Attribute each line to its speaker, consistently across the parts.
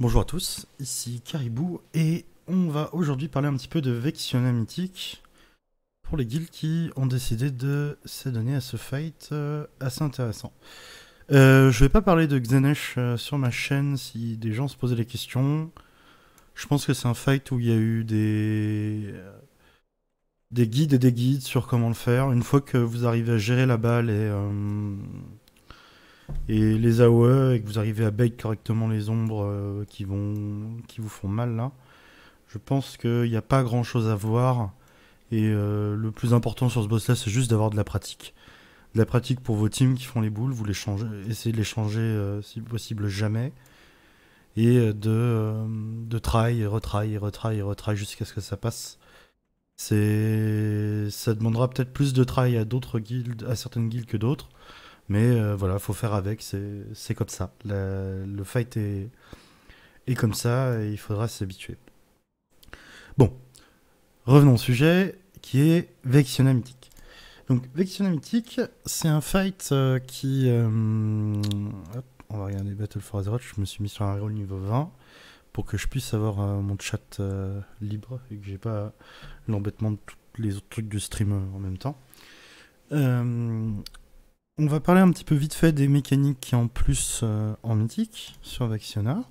Speaker 1: Bonjour à tous, ici Caribou et on va aujourd'hui parler un petit peu de Vexiona Mythique pour les guilds qui ont décidé de s'adonner à ce fight euh, assez intéressant. Euh, je vais pas parler de Xenesh euh, sur ma chaîne si des gens se posaient des questions. Je pense que c'est un fight où il y a eu des des guides et des guides sur comment le faire. Une fois que vous arrivez à gérer la balle et et les AOE, et que vous arrivez à bait correctement les ombres euh, qui, vont, qui vous font mal là, je pense qu'il n'y a pas grand chose à voir. Et euh, le plus important sur ce boss là, c'est juste d'avoir de la pratique. De la pratique pour vos teams qui font les boules, vous les changez, essayez de les changer euh, si possible jamais. Et de, de et retry, retry, retry jusqu'à ce que ça passe. ça demandera peut-être plus de try à d'autres guildes, à certaines guildes que d'autres. Mais euh, voilà, il faut faire avec, c'est comme ça. le fight est, est comme ça et il faudra s'habituer. Bon, revenons au sujet qui est Vexiona Mythique. Donc Vexiona Mythique, c'est un fight euh, qui... Euh, on va regarder Battle for Azeroth, je me suis mis sur un rôle niveau 20 pour que je puisse avoir mon chat libre et que j'ai pas l'embêtement de tous les autres trucs du stream en même temps. Euh, on va parler un petit peu vite fait des mécaniques qui en plus euh, en mythique sur Vaxiona.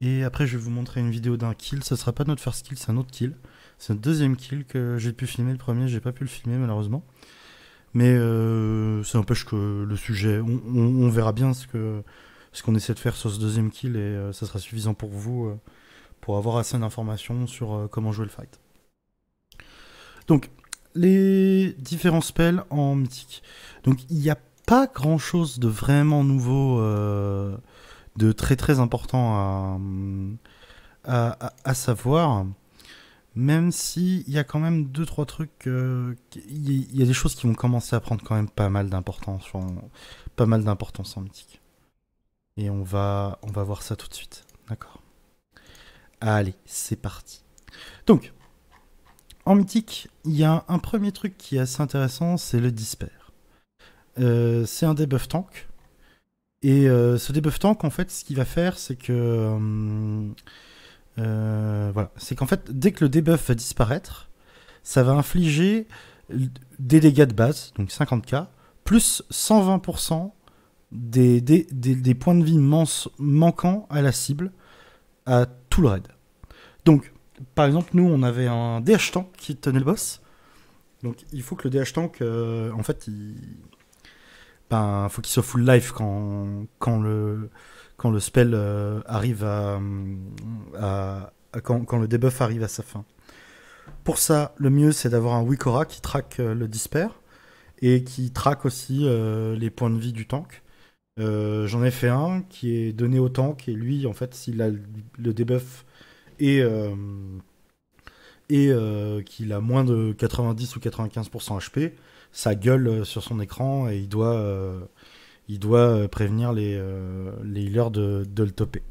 Speaker 1: Et après je vais vous montrer une vidéo d'un kill, ce sera pas notre first kill, c'est un autre kill. C'est un deuxième kill que j'ai pu filmer, le premier j'ai pas pu le filmer malheureusement. Mais ça euh, empêche que le sujet, on, verra bien ce que ce qu'on essaie de faire sur ce deuxième kill et euh, ça sera suffisant pour vous pour avoir assez d'informations sur comment jouer le fight. Donc les différents spells en mythique. Donc il n'y a pas grand chose de vraiment nouveau, euh, de très très important à, savoir. Même si il y a quand même deux trois trucs, euh, il y, a des choses qui vont commencer à prendre quand même pas mal d'importance, pas mal d'importance en mythique. Et on va on va voir ça tout de suite, d'accord Allez, c'est parti. Donc en mythique, il y a un premier truc qui est assez intéressant, c'est le Disper. Euh, c'est un debuff tank. Et euh, ce debuff tank, en fait, ce qu'il va faire, c'est que. Euh, voilà. C'est qu'en fait, dès que le debuff va disparaître, ça va infliger des dégâts de base, donc 50k, plus 120% des, points de vie manquants à la cible, à tout le raid. Donc, par exemple, nous, on avait un DH Tank qui tenait le boss. Donc, il faut que le DH Tank, euh, en fait, il ben, faut qu'il soit full life quand, quand, le, quand le spell euh, arrive euh, à. quand, quand, le debuff arrive à sa fin. Pour ça, le mieux, c'est d'avoir un Wikora qui traque le disper et qui traque aussi les points de vie du tank. J'en ai fait un qui est donné au tank et lui, en fait, s'il a le debuff et, euh, et euh, qu'il a moins de 90 ou 95% HP, ça gueule euh, sur son écran et il doit, il doit prévenir les, les healers de, de le topper.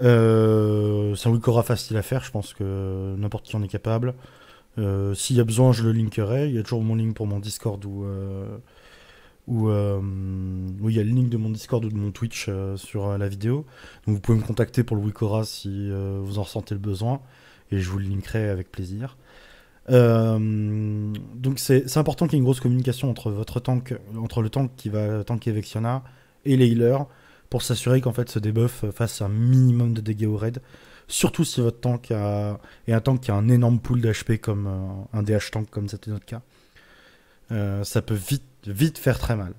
Speaker 1: c'est un Wikora facile à faire, je pense que n'importe qui en est capable. S'il y a besoin, je le linkerai. Il y a toujours mon link pour mon Discord ou, euh, euh, où, il y a le link de mon Discord ou de mon Twitch euh, sur euh, la vidéo. Donc vous pouvez me contacter pour le Wikora si vous en ressentez le besoin et je vous le linkerai avec plaisir. donc c'est important qu'il y ait une grosse communication entre votre tank, entre le tank qui va tanker Vexiona et les healers pour s'assurer qu'en fait ce debuff fasse un minimum de dégâts au raid. Surtout si votre tank a, est un tank qui a un énorme pool d'HP comme un DH tank comme c'était notre cas. ça peut vite vite faire très mal.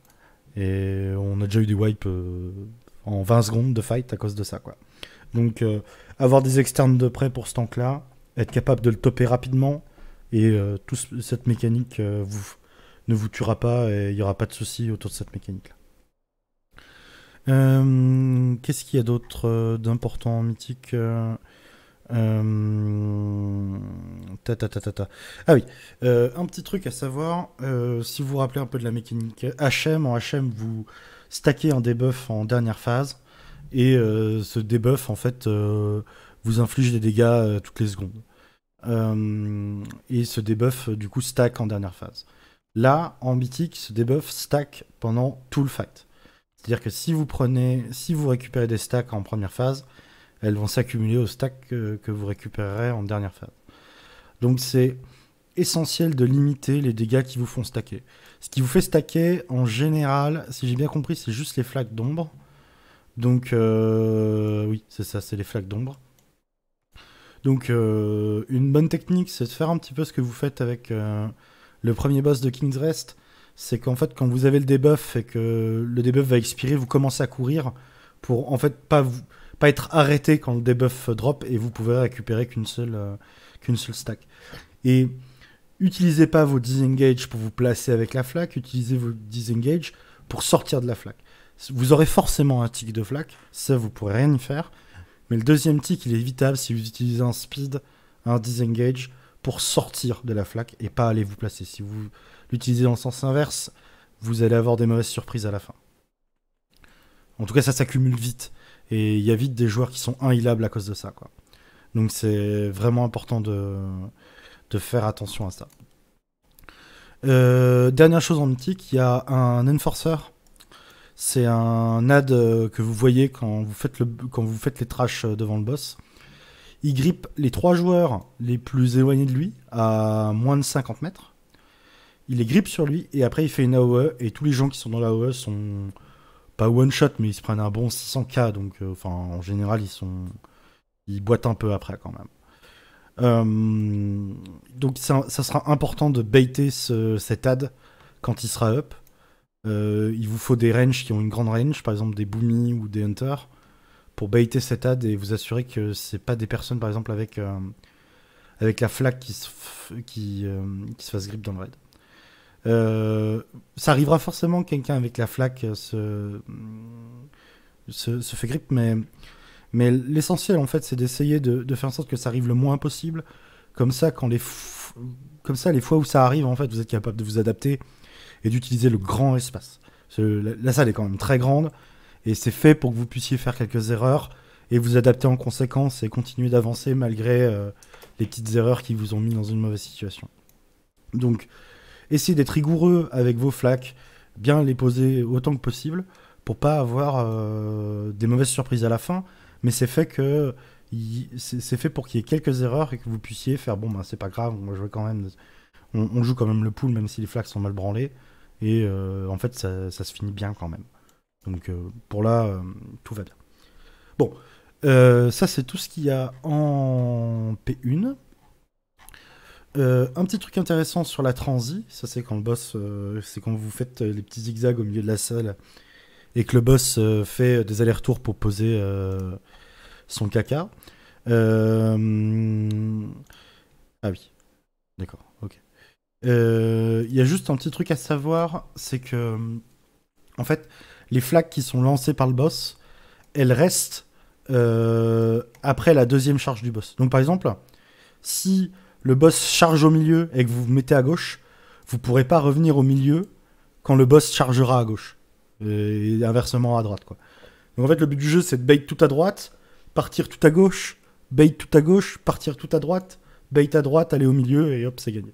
Speaker 1: Et on a déjà eu des wipes euh, en 20 secondes de fight à cause de ça. Quoi. Donc euh, avoir des externes de près pour ce tank-là, être capable de le topper rapidement, et euh, toute cette mécanique vous, ne vous tuera pas et il n'y aura pas de soucis autour de cette mécanique-là. Qu'est-ce qu'il y a d'autre d'important mythique euh, ah oui, euh, un petit truc à savoir, euh, si vous vous rappelez un peu de la mécanique HM, en HM vous stackez un debuff en dernière phase, et ce debuff en fait vous inflige des dégâts toutes les secondes. et ce debuff du coup stack en dernière phase. Là, en mythique, ce debuff stack pendant tout le fight. C'est-à-dire que si vous prenez, si vous récupérez des stacks en première phase, elles vont s'accumuler au stack que, vous récupérerez en dernière phase. Donc c'est essentiel de limiter les dégâts qui vous font stacker. Ce qui vous fait stacker, en général, si j'ai bien compris, c'est juste les flaques d'ombre. Donc euh, oui, c'est ça, c'est les flaques d'ombre. Donc euh, une bonne technique, c'est de faire un petit peu ce que vous faites avec euh, le premier boss de King's Rest. C'est qu'en fait, quand vous avez le debuff et que le debuff va expirer, vous commencez à courir pour en fait pas vous pas être arrêté quand le debuff drop et vous pouvez récupérer qu'une seule, euh, qu'une seule stack. Et utilisez pas vos disengage pour vous placer avec la flaque, utilisez vos disengage pour sortir de la flaque. Vous aurez forcément un tick de flaque, ça vous pourrez rien y faire. Mais le deuxième tick, il est évitable si vous utilisez un speed, un disengage pour sortir de la flaque et pas aller vous placer. Si vous l'utilisez dans le sens inverse, vous allez avoir des mauvaises surprises à la fin. En tout cas, ça s'accumule vite. Et il y a vite des joueurs qui sont inhilables à cause de ça. Quoi. Donc c'est vraiment important de, faire attention à ça. Euh, dernière chose en mythique, il y a un enforcer. C'est un ad que vous voyez quand vous, faites le, quand vous faites les trashs devant le boss. Il grippe les trois joueurs les plus éloignés de lui à moins de 50 mètres. Il les grippe sur lui et après il fait une AOE et tous les gens qui sont dans l'AOE sont, pas one shot, mais ils se prennent un bon 600K. Donc, euh, enfin, en général, ils sont. Ils boitent un peu après quand même. Euh, donc ça, sera important de baiter cet ad quand il sera up. Euh, il vous faut des ranges qui ont une grande range, par exemple des boomies ou des hunters, pour baiter cet ad et vous assurer que c'est pas des personnes par exemple avec, avec la flaque qui se, qui, se fasse grip dans le raid. Euh, ça arrivera forcément quelqu'un avec la flaque euh, se, se, fait grippe, mais, mais l'essentiel en fait c'est d'essayer de, faire en sorte que ça arrive le moins possible. Comme ça, quand les comme ça, les fois où ça arrive, en fait, vous êtes capable de vous adapter et d'utiliser le grand espace. La, salle est quand même très grande et c'est fait pour que vous puissiez faire quelques erreurs et vous adapter en conséquence et continuer d'avancer malgré euh, les petites erreurs qui vous ont mis dans une mauvaise situation. Donc essayez d'être rigoureux avec vos flaques, bien les poser autant que possible pour pas avoir euh, des mauvaises surprises à la fin. Mais c'est fait que c'est fait pour qu'il y ait quelques erreurs et que vous puissiez faire bon ben c'est pas grave, on joue quand même, on, joue quand même le pool même si les flaques sont mal branlées et euh, en fait ça, se finit bien quand même. Donc euh, pour là tout va bien. Bon, ça c'est tout ce qu'il y a en P1. Euh, un petit truc intéressant sur la transi, ça c'est quand le boss, euh, c'est quand vous faites euh, les petits zigzags au milieu de la salle et que le boss fait des allers-retours pour poser son caca. Ah oui, d'accord, ok. Il y a juste un petit truc à savoir, c'est que en fait, les flaques qui sont lancées par le boss, elles restent après la deuxième charge du boss. Donc par exemple, si le boss charge au milieu et que vous vous mettez à gauche, vous pourrez pas revenir au milieu quand le boss chargera à gauche. Et inversement à droite, quoi. Donc en fait, le but du jeu, c'est de bait tout à droite, partir tout à gauche, bait tout à gauche, partir tout à droite, bait à droite, aller au milieu, et hop, c'est gagné.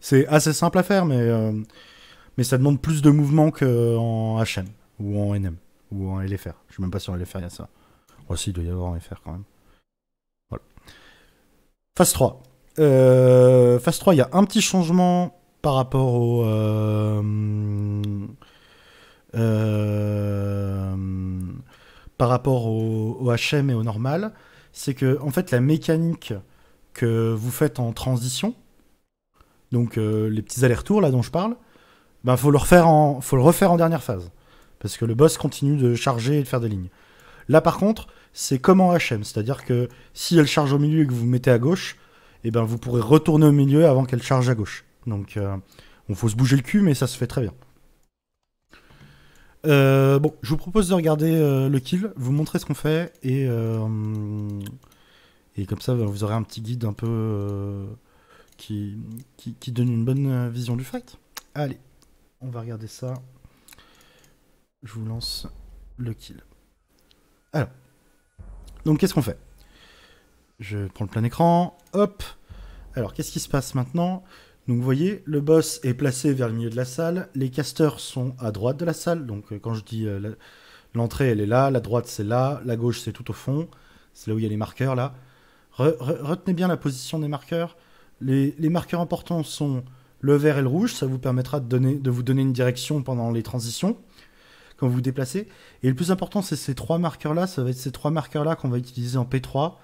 Speaker 1: C'est assez simple à faire, mais, euh, mais ça demande plus de mouvement qu'en HN ou en NM, ou en LFR. Je suis même pas sûr en LFR, il y a ça. Oh si, il doit y avoir en LFR quand même. Phase 3. Euh, phase 3, il y a un petit changement par rapport au. Euh, euh, par rapport HM et au normal. C'est que, en fait, la mécanique que vous faites en transition, donc les petits allers-retours là dont je parle, ben faut le, refaire en, faut le refaire en dernière phase. Parce que le boss continue de charger et de faire des lignes. Là, par contre, c'est comme en HM, c'est-à-dire que si elle charge au milieu et que vous, vous mettez à gauche, eh ben, vous pourrez retourner au milieu avant qu'elle charge à gauche. Donc, il euh, on faut se bouger le cul, mais ça se fait très bien. Euh, bon, je vous propose de regarder euh, le kill, vous montrer ce qu'on fait, et, comme ça, vous aurez un petit guide un peu qui, qui, donne une bonne vision du fight. Allez, on va regarder ça. Je vous lance le kill. Alors, donc qu'est-ce qu'on fait Je prends le plein écran, hop. Alors, qu'est-ce qui se passe maintenant donc vous voyez, le boss est placé vers le milieu de la salle, les casters sont à droite de la salle, donc euh, quand je dis euh, l'entrée elle est là, la droite c'est là, la gauche c'est tout au fond, c'est là où il y a les marqueurs là. Retenez bien la position des marqueurs, les, marqueurs importants sont le vert et le rouge, ça vous permettra de vous donner une direction pendant les transitions quand vous vous déplacez. Et le plus important, c'est ces trois marqueurs-là. Ça va être ces trois marqueurs-là qu'on va utiliser en P3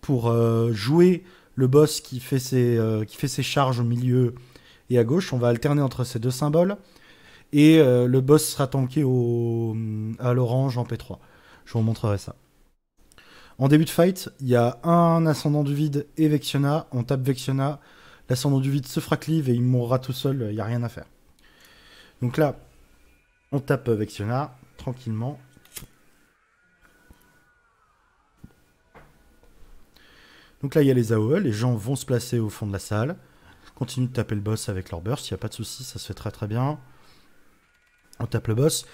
Speaker 1: pour euh, jouer le boss qui fait, ses, euh, qui fait ses charges au milieu et à gauche. On va alterner entre ces deux symboles. Et euh, le boss sera tanké au, à l'orange en P3. Je vous montrerai ça. En début de fight, il y a un ascendant du vide et Vexiona. On tape Vexiona. L'ascendant du vide se fraclive et il mourra tout seul. Il n'y a rien à faire. Donc là, on tape avec Vexiona tranquillement. Donc là, il y a les AOE, les gens vont se placer au fond de la salle, continue de taper le boss avec leur burst, il n'y a pas de souci, ça se fait très très bien. On tape le boss,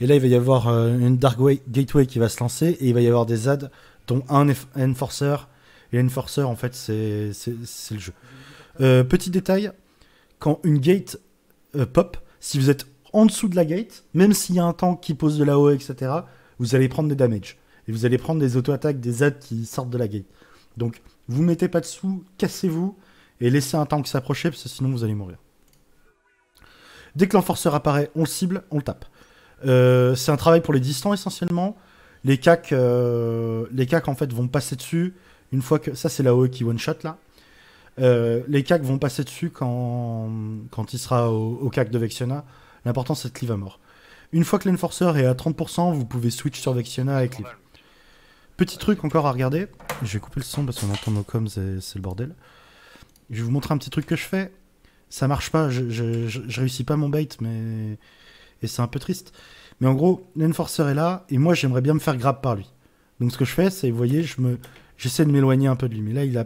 Speaker 1: et là, il va y avoir euh, une Dark Gateway qui va se lancer, et il va y avoir des ZAD, dont un Enforcer, et Enforcer, en fait, c'est le jeu. Euh, petit détail, quand une gate euh, pop, si vous êtes en dessous de la gate, même s'il y a un tank qui pose de la haut etc., vous allez prendre des damages. Et vous allez prendre des auto-attaques, des aides qui sortent de la gate. Donc, vous mettez pas dessous, cassez-vous, et laissez un tank s'approcher, parce que sinon vous allez mourir. Dès que l'enforceur apparaît, on le cible, on le tape. Euh, c'est un travail pour les distants essentiellement. Les cacs, euh, les en fait vont passer dessus une fois que ça c'est la OE qui one shot là. Euh, les cacs vont passer dessus quand quand il sera au, au cac de Vexiona L'important c'est de cleave à mort. Une fois que l'enforcer est à 30%, vous pouvez switch sur Vexiona avec cleave. Petit truc encore à regarder. Je vais couper le son parce qu'on entend nos coms et c'est le bordel. Je vais vous montrer un petit truc que je fais. Ça marche pas, je, je, réussis pas mon bait, mais. Et c'est un peu triste. Mais en gros, l'enforcer est là, et moi j'aimerais bien me faire grab par lui. Donc ce que je fais, c'est, vous voyez, je me, j'essaie de m'éloigner un peu de lui. Mais là, il a,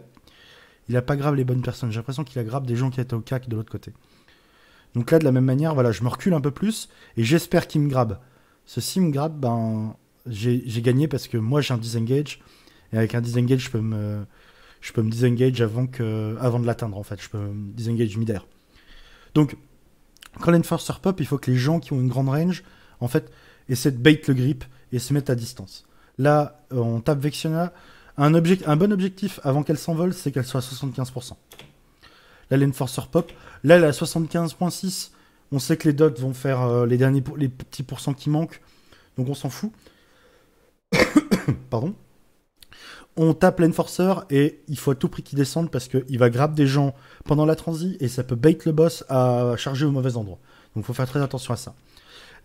Speaker 1: il a pas grave les bonnes personnes. J'ai l'impression qu'il a grave des gens qui étaient au CAC de l'autre côté. Donc là, de la même manière, voilà, je me recule un peu plus et j'espère qu'il me grabe. Ce me grabe, ben, j'ai gagné parce que moi j'ai un disengage et avec un disengage, je peux me, je peux me disengage avant, que, avant de l'atteindre en fait. Je peux me disengage mid-air. Donc, quand l'enforcer pop, il faut que les gens qui ont une grande range, en fait, essaient de bait le grip et se mettent à distance. Là, on tape Vexiona. Un, un bon objectif avant qu'elle s'envole, c'est qu'elle soit à 75%. Là, l'Enforcer Pop. Là, elle a 75.6. On sait que les dots vont faire euh, les derniers les petits pourcents qui manquent. Donc on s'en fout. Pardon. On tape l'enforcer et il faut à tout prix qu'il descende parce qu'il va grab des gens pendant la transi et ça peut bait le boss à charger au mauvais endroit. Donc il faut faire très attention à ça.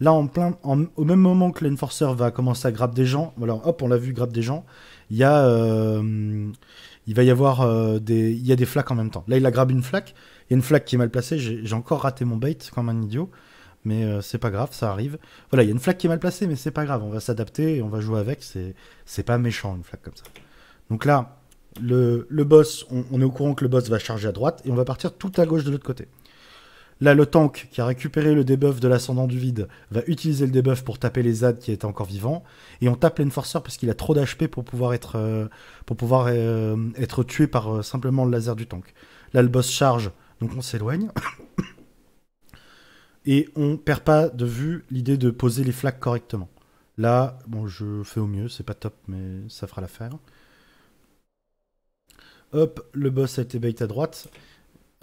Speaker 1: Là, en plein, au même moment que l'enforcer va commencer à grab des gens, voilà, hop, on l'a vu grab des gens, il y a euh, il va y avoir euh, des. Il y a des flaques en même temps. Là, il a grabé une flaque. Il y a une flaque qui est mal placée. J'ai encore raté mon bait comme un idiot. Mais euh, c'est pas grave, ça arrive. Voilà, il y a une flaque qui est mal placée, mais c'est pas grave. On va s'adapter et on va jouer avec. C'est pas méchant, une flaque comme ça. Donc là, le, le boss, on, est au courant que le boss va charger à droite et on va partir tout à gauche de l'autre côté. Là, le tank qui a récupéré le debuff de l'ascendant du vide va utiliser le debuff pour taper les ZAD qui étaient encore vivants. Et on tape l'enforcer parce qu'il a trop d'HP pour pouvoir être, euh, pour pouvoir, euh, être tué par euh, simplement le laser du tank. Là, le boss charge, donc on s'éloigne. et on perd pas de vue l'idée de poser les flaques correctement. Là, bon, je fais au mieux, c'est pas top, mais ça fera l'affaire. Hop, le boss a été bait à droite.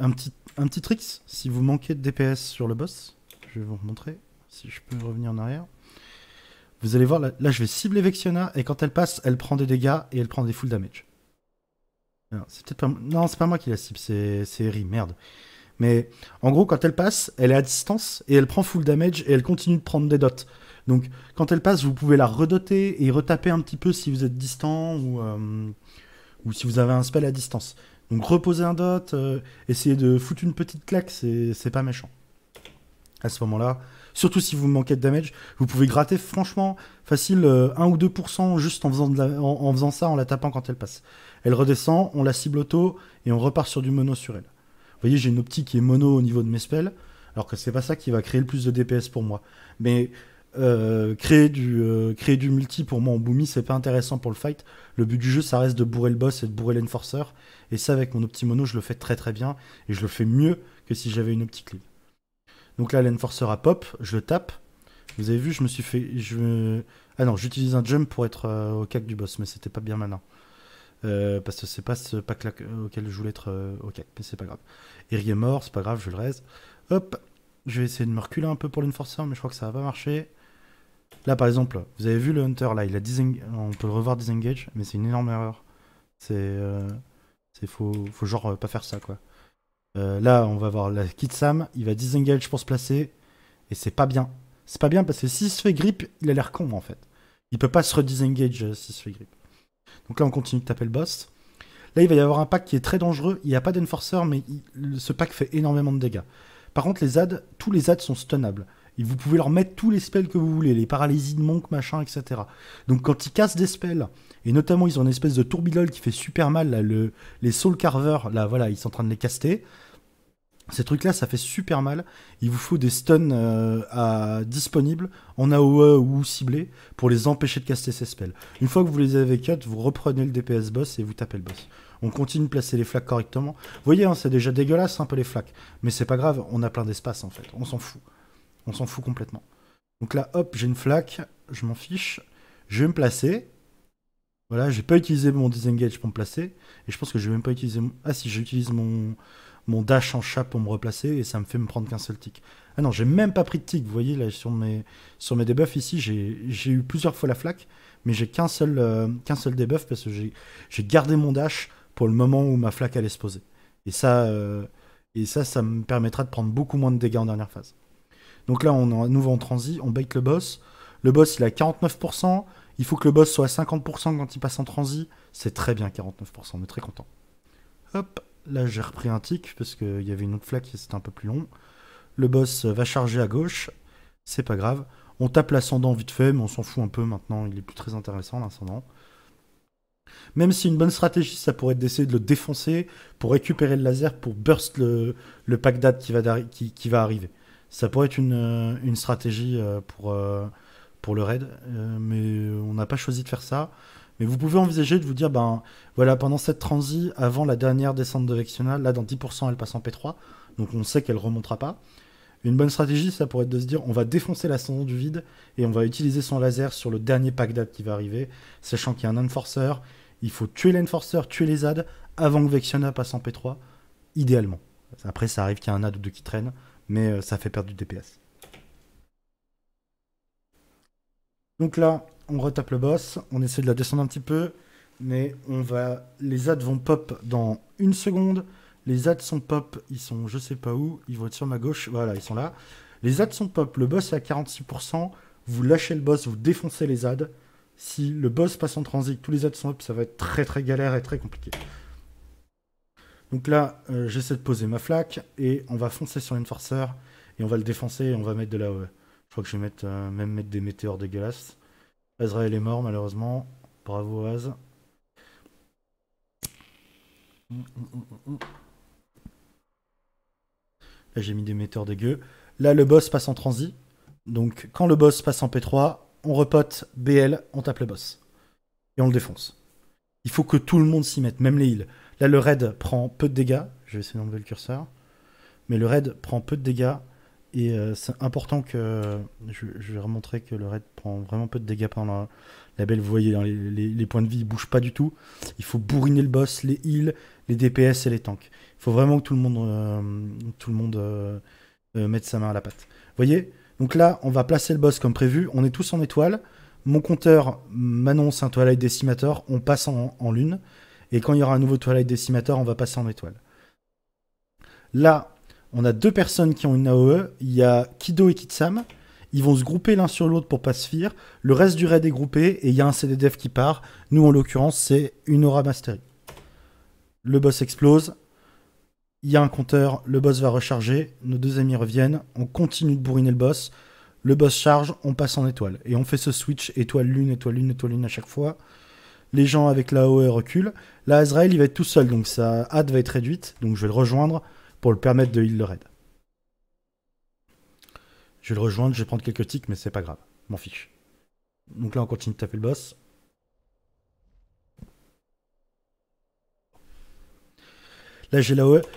Speaker 1: Un petit, un petit tricks, si vous manquez de DPS sur le boss, je vais vous montrer, si je peux revenir en arrière. Vous allez voir, là, je vais cibler Vexiona, et quand elle passe, elle prend des dégâts et elle prend des full damage. C'est Non, c'est pas moi qui la cible, c'est Eri, merde. Mais en gros, quand elle passe, elle est à distance et elle prend full damage et elle continue de prendre des dots. Donc quand elle passe, vous pouvez la redoter et retaper un petit peu si vous êtes distant ou, euh, ou si vous avez un spell à distance. Donc reposer un dot, euh, essayer de foutre une petite claque, c'est pas méchant. À ce moment-là, surtout si vous manquez de damage, vous pouvez gratter franchement facile 1 euh, ou 2% juste en faisant, en faisant ça, en la tapant quand elle passe. Elle redescend, on la cible auto et on repart sur du mono sur elle. Vous voyez, j'ai une optique qui est mono au niveau de mes spells, alors que c'est pas ça qui va créer le plus de DPS pour moi. Mais euh, créer, du, euh, créer du multi pour moi en boomy c'est pas intéressant pour le fight. Le but du jeu ça reste de bourrer le boss et de bourrer l'enforcer. Et ça avec mon mono je le fais très très bien et je le fais mieux que si j'avais une clip Donc là l'enforcer a pop, je le tape. Vous avez vu je me suis fait... Je... Ah non j'utilise un jump pour être euh, au cac du boss mais c'était pas bien malin. parce que c'est pas ce pack là auquel je voulais être au cac mais c'est pas grave. erie est mort, c'est pas grave, je le reste. Hop, je vais essayer de me reculer un peu pour l'enforcer mais je crois que ça va pas marcher. Là, par exemple, vous avez vu le Hunter, là, il a on peut le revoir disengage, mais c'est une énorme erreur. C'est. Euh, c'est faut... genre euh, pas faire ça, quoi. Euh, là, on va voir la kit Sam, il va disengage pour se placer, et c'est pas bien. C'est pas bien parce que s'il se fait grip, il a l'air con, en fait. Il peut pas se redisengage s'il se fait grip. Donc là, on continue de taper le boss. Là, il va y avoir un pack qui est très dangereux. Il n'y a pas d'enforcer, mais ce pack fait énormément de dégâts. Par contre, les ads, tous les ads sont stunnables vous pouvez leur mettre tous les spells que vous voulez, les paralysies de monk, machin, etc. Donc quand ils cassent des spells, et notamment ils ont une espèce de tourbillol qui fait super mal, les soul carvers, là voilà, ils sont en train de les caster. Ces trucs-là, ça fait super mal. Il vous faut des stuns euh, à... disponibles en AOE ou ciblés pour les empêcher de caster ces spells. Une fois que vous les avez cut, vous reprenez le DPS boss et vous tapez le boss. On continue de placer les flaques correctement. Vous voyez, hein, c'est déjà dégueulasse un peu les flaques. Mais c'est pas grave, on a plein d'espace en fait. On s'en fout. On s'en fout complètement. Donc là, hop, j'ai une flaque, je m'en fiche. Je vais me placer. Voilà, j'ai pas utilisé mon disengage pour me placer. Et je pense que je vais même pas utiliser. Ah si, j'utilise mon... mon dash en chat pour me replacer et ça me fait me prendre qu'un seul tick. Ah non, j'ai même pas pris de tick. Vous voyez là sur mes, sur mes debuffs ici, j'ai eu plusieurs fois la flaque, mais j'ai qu'un seul, euh, qu'un seul debuff parce que j'ai gardé mon dash pour le moment où ma flaque allait se poser. Et ça, euh, et ça, ça me permettra de prendre beaucoup moins de dégâts en dernière phase. Donc là, on est à nouveau en transi, on bait le boss. Le boss, il a 49%. Il faut que le boss soit à 50% quand il passe en transi. C'est très bien, 49%, on est très content. Hop, là j'ai repris un tick parce qu'il y avait une autre flaque qui c'était un peu plus long. Le boss va charger à gauche, c'est pas grave. On tape l'ascendant vite fait, mais on s'en fout un peu maintenant, il est plus très intéressant l'ascendant. Même si une bonne stratégie, ça pourrait être d'essayer de le défoncer pour récupérer le laser, pour burst le, pack date qui va arriver. Ça pourrait être une, euh, stratégie euh, pour, euh, pour le raid, mais on n'a pas choisi de faire ça. Mais vous pouvez envisager de vous dire, ben voilà, pendant cette transi, avant la dernière descente de Vexiona, là dans 10% elle passe en P3, donc on sait qu'elle remontera pas. Une bonne stratégie, ça pourrait être de se dire, on va défoncer l'ascendant du vide et on va utiliser son laser sur le dernier pack d'ad qui va arriver, sachant qu'il y a un enforcer, il faut tuer l'enforcer, tuer les ad avant que Vexiona passe en P3, idéalement. Après, ça arrive qu'il y a un ad ou deux qui traînent mais euh, ça fait perdre du DPS. Donc là, on retape le boss, on essaie de la descendre un petit peu, mais on va, les ads vont pop dans une seconde. Les ads sont pop, ils sont je sais pas où, ils vont être sur ma gauche, voilà, ils sont là. Les ads sont pop, le boss est à 46%, vous lâchez le boss, vous défoncez les ads. Si le boss passe en transit, tous les ads sont pop. ça va être très très galère et très compliqué. Donc là, euh, j'essaie de poser ma flaque et on va foncer sur l'enforcer et on va le défoncer et on va mettre de la Je crois que je vais euh, même mettre des météores dégueulasses. Azrael est mort malheureusement. Bravo Az. Hum, hum, hum, là j'ai mis des météores dégueux. Là le boss passe en transi. Donc quand le boss passe en P3, on repote BL, on tape le boss. Et on le défonce. Il faut que tout le monde s'y mette, même les heals. Là, le raid prend peu de dégâts. Je vais essayer d'enlever le curseur. Mais le raid prend peu de dégâts. Et euh, c'est important que. Je, vais remontrer que le raid prend vraiment peu de dégâts pendant la, belle. Vous voyez, hein, les, points de vie ne bougent pas du tout. Il faut bourriner le boss, les heals, les DPS et les tanks. Il faut vraiment que tout le monde, euh, tout le monde euh, mette sa main à la patte. Vous voyez Donc là, on va placer le boss comme prévu. On est tous en étoile. Mon compteur m'annonce un Twilight Decimator. On passe en lune. Et quand il y aura un nouveau Twilight Decimator, on va passer en étoile. Là, on a deux personnes qui ont une AOE. Il y a Kido et Kitsam. Ils vont se grouper l'un sur l'autre pour pas se fuir. Le reste du raid est groupé et il y a un CDDF qui part. Nous, en l'occurrence, c'est une Aura Mastery. Le boss explose. Il y a un compteur. Le boss va recharger. Nos deux amis reviennent. On continue de bourriner le boss. Le boss charge. On passe en étoile. Et on fait ce switch étoile-lune, étoile-lune, étoile-lune à chaque fois les gens avec la OE reculent. Là, Azrael, il va être tout seul, donc sa hâte va être réduite. Donc je vais le rejoindre pour le permettre de heal le raid. Je vais le rejoindre, je vais prendre quelques tics, mais c'est pas grave. M'en fiche. Donc là, on continue de taper le boss. Là, j'ai la OE. Vous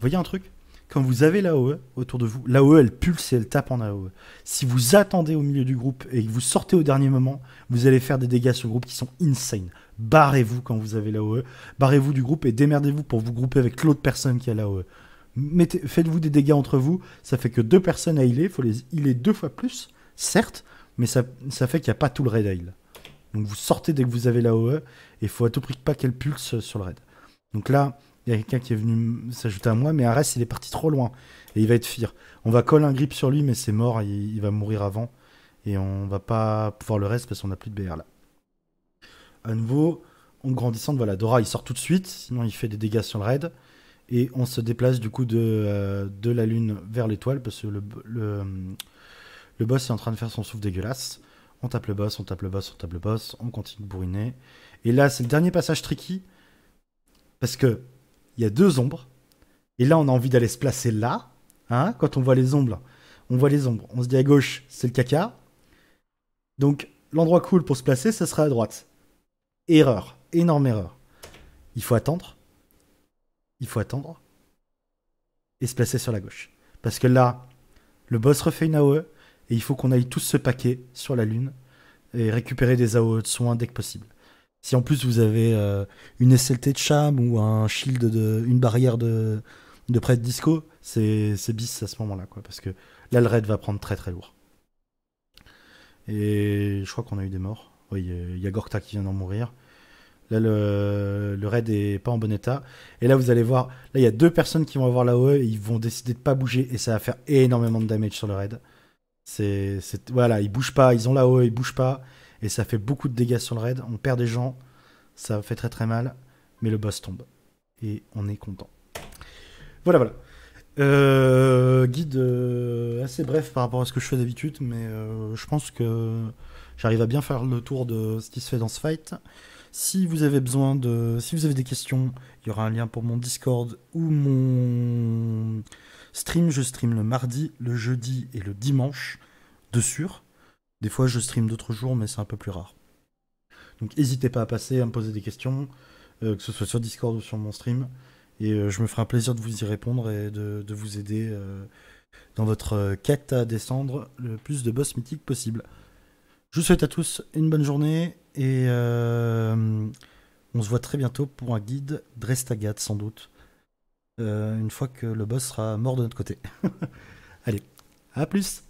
Speaker 1: voyez un truc quand vous avez l'AOE autour de vous, l'AOE elle pulse et elle tape en AOE. Si vous attendez au milieu du groupe et que vous sortez au dernier moment, vous allez faire des dégâts sur le groupe qui sont insane. Barrez-vous quand vous avez l'AOE, barrez-vous du groupe et démerdez-vous pour vous grouper avec l'autre personne qui a l'AOE. Faites-vous des dégâts entre vous, ça fait que deux personnes à healer, faut les healer deux fois plus, certes, mais ça, fait qu'il n'y a pas tout le raid à heal. Donc vous sortez dès que vous avez l'AOE et il faut à tout prix pas qu'elle pulse sur le raid. Donc là, il y a quelqu'un qui est venu s'ajouter à moi, mais Arès, il est parti trop loin. Et il va être fier. On va coller un grip sur lui, mais c'est mort, il, va mourir avant. Et on va pas pouvoir le reste parce qu'on a plus de BR là. À nouveau, en grandissant, voilà, Dora, il sort tout de suite, sinon il fait des dégâts sur le raid. Et on se déplace du coup de, euh, de la lune vers l'étoile parce que le, le, boss est en train de faire son souffle dégueulasse. On tape le boss, on tape le boss, on tape le boss, on continue de bourriner. Et là, c'est le dernier passage tricky. Parce que il y a deux ombres. Et là, on a envie d'aller se placer là. Hein Quand on voit les ombres, on voit les ombres. On se dit à gauche, c'est le caca. Donc, l'endroit cool pour se placer, ce sera à droite. Erreur, énorme erreur. Il faut attendre. Il faut attendre. Et se placer sur la gauche. Parce que là, le boss refait une AOE. Et il faut qu'on aille tous se paquer sur la lune. Et récupérer des AOE de soins dès que possible. Si en plus vous avez euh, une SLT de Cham ou un shield de une barrière de, de près de disco, c'est bis à ce moment-là, quoi. Parce que là, le raid va prendre très très lourd. Et je crois qu'on a eu des morts. Oui, il y a Gorta qui vient d'en mourir. Là, le, le, raid est pas en bon état. Et là, vous allez voir, là, il y a deux personnes qui vont avoir la OE et ils vont décider de pas bouger et ça va faire énormément de damage sur le raid. C'est, voilà, ils bougent pas, ils ont la OE, ils bougent pas et ça fait beaucoup de dégâts sur le raid. On perd des gens, ça fait très très mal, mais le boss tombe et on est content. Voilà, voilà. Euh, guide euh, assez bref par rapport à ce que je fais d'habitude, mais euh, je pense que j'arrive à bien faire le tour de ce qui se fait dans ce fight. Si vous avez besoin de, si vous avez des questions, il y aura un lien pour mon Discord ou mon stream. Je stream le mardi, le jeudi et le dimanche, de sûr. Des fois, je stream d'autres jours, mais c'est un peu plus rare. Donc, n'hésitez pas à passer, à me poser des questions, euh, que ce soit sur Discord ou sur mon stream. Et euh, je me ferai un plaisir de vous y répondre et de, vous aider euh, dans votre quête à descendre le plus de boss mythiques possible. Je vous souhaite à tous une bonne journée et on se voit très bientôt pour un guide Drestagat sans doute. une fois que le boss sera mort de notre côté. Allez, à plus